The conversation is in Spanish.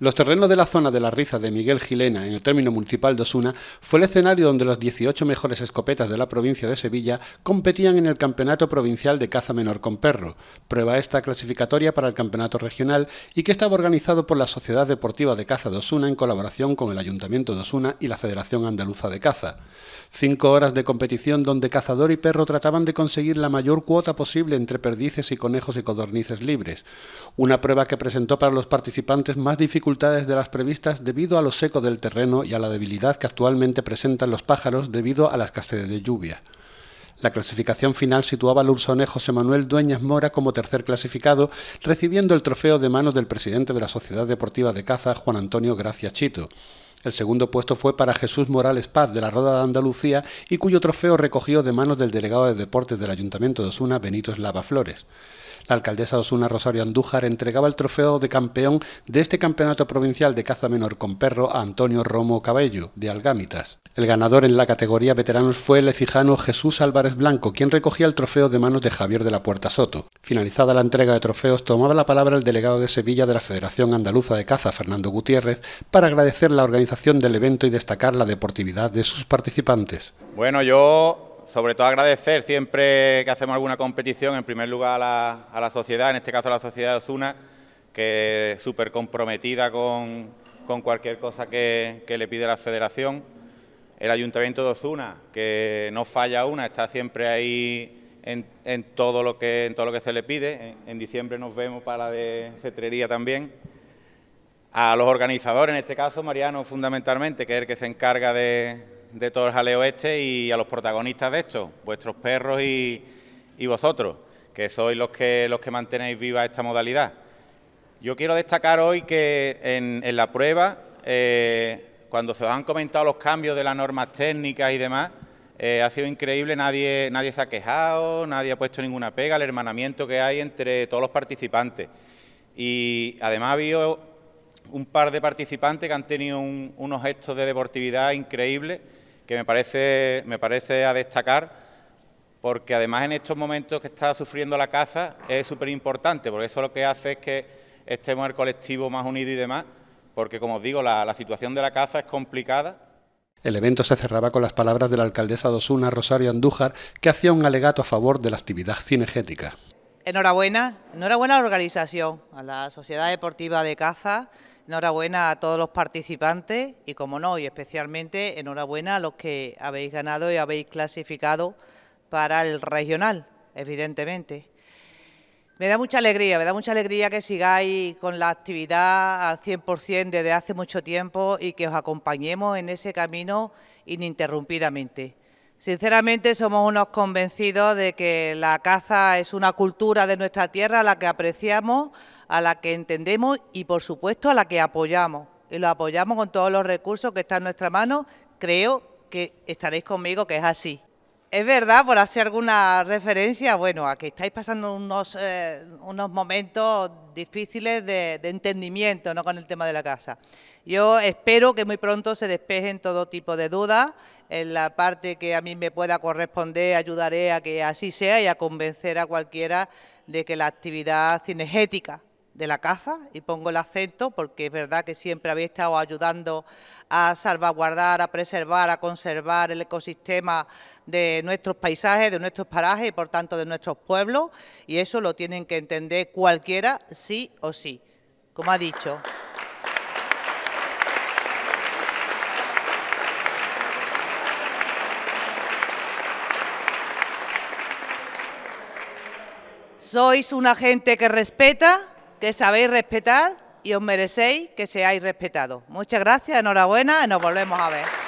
Los terrenos de la zona de la Riza de Miguel Gilena, en el término municipal de Osuna, fue el escenario donde las 18 mejores escopetas de la provincia de Sevilla competían en el Campeonato Provincial de Caza Menor con Perro, prueba esta clasificatoria para el Campeonato Regional y que estaba organizado por la Sociedad Deportiva de Caza de Osuna en colaboración con el Ayuntamiento de Osuna y la Federación Andaluza de Caza. Cinco horas de competición donde cazador y perro trataban de conseguir la mayor cuota posible entre perdices y conejos y codornices libres. Una prueba que presentó para los participantes más dificultades de las previstas debido a lo seco del terreno y a la debilidad que actualmente presentan los pájaros debido a la escasez de lluvia. La clasificación final situaba al ursone José Manuel Dueñas Mora como tercer clasificado, recibiendo el trofeo de manos del presidente de la Sociedad Deportiva de Caza, Juan Antonio Gracia Chito. El segundo puesto fue para Jesús Morales Paz de la Roda de Andalucía y cuyo trofeo recogió de manos del delegado de deportes del Ayuntamiento de Osuna, Benito Slava Flores. La alcaldesa Osuna Rosario Andújar entregaba el trofeo de campeón de este campeonato provincial de caza menor con perro a Antonio Romo Cabello, de Algámitas. El ganador en la categoría veteranos fue el ecijano Jesús Álvarez Blanco, quien recogía el trofeo de manos de Javier de la Puerta Soto. Finalizada la entrega de trofeos, tomaba la palabra el delegado de Sevilla de la Federación Andaluza de Caza, Fernando Gutiérrez, para agradecer la organización organización del evento y destacar la deportividad de sus participantes. Bueno, yo sobre todo agradecer siempre que hacemos alguna competición, en primer lugar a la, a la sociedad, en este caso a la sociedad de Osuna, que es súper comprometida con, con, cualquier cosa que, que le pide la federación. El Ayuntamiento de Osuna, que no falla una, está siempre ahí en, en, todo lo que, en todo lo que se le pide. En, en diciembre nos vemos para la de cetrería también a los organizadores, en este caso Mariano fundamentalmente, que es el que se encarga de, de todo el jaleo este, y a los protagonistas de esto, vuestros perros y, vosotros, que sois los que, los que mantenéis viva esta modalidad. Yo quiero destacar hoy que en, la prueba, eh, cuando se os han comentado los cambios de las normas técnicas y demás, eh, ha sido increíble, nadie, nadie se ha quejado, nadie ha puesto ninguna pega, al hermanamiento que hay entre todos los participantes. Y además ha habido un par de participantes que han tenido unos gestos de deportividad increíbles que me parece, me parece a destacar porque además en estos momentos que está sufriendo la caza es súper importante, porque eso lo que hace es que estemos el colectivo más unido y demás, porque como os digo, la, situación de la caza es complicada. El evento se cerraba con las palabras de la alcaldesa de Osuna, Rosario Andújar, que hacía un alegato a favor de la actividad cinegética. Enhorabuena, enhorabuena a la organización, a la Sociedad Deportiva de Caza, Enhorabuena a todos los participantes y, como no, y especialmente enhorabuena a los que habéis ganado y habéis clasificado para el regional, evidentemente. Me da mucha alegría, me da mucha alegría que sigáis con la actividad al 100% desde hace mucho tiempo y que os acompañemos en ese camino ininterrumpidamente. Sinceramente somos unos convencidos de que la caza es una cultura de nuestra tierra a la que apreciamos, a la que entendemos y por supuesto a la que apoyamos. Y lo apoyamos con todos los recursos que están en nuestra mano. Creo que estaréis conmigo que es así. Es verdad, por hacer alguna referencia, bueno, a que estáis pasando unos, eh, unos momentos difíciles de, entendimiento ¿no? con el tema de la casa. Yo espero que muy pronto se despejen todo tipo de dudas en la parte que a mí me pueda corresponder, ayudaré a que así sea y a convencer a cualquiera de que la actividad cinegética de la caza, y pongo el acento porque es verdad que siempre había estado ayudando a salvaguardar, a preservar, a conservar el ecosistema de nuestros paisajes, de nuestros parajes y por tanto de nuestros pueblos, y eso lo tienen que entender cualquiera, sí o sí, como ha dicho. Sois una gente que respeta, que sabéis respetar y os merecéis que seáis respetados. Muchas gracias, enhorabuena y nos volvemos a ver.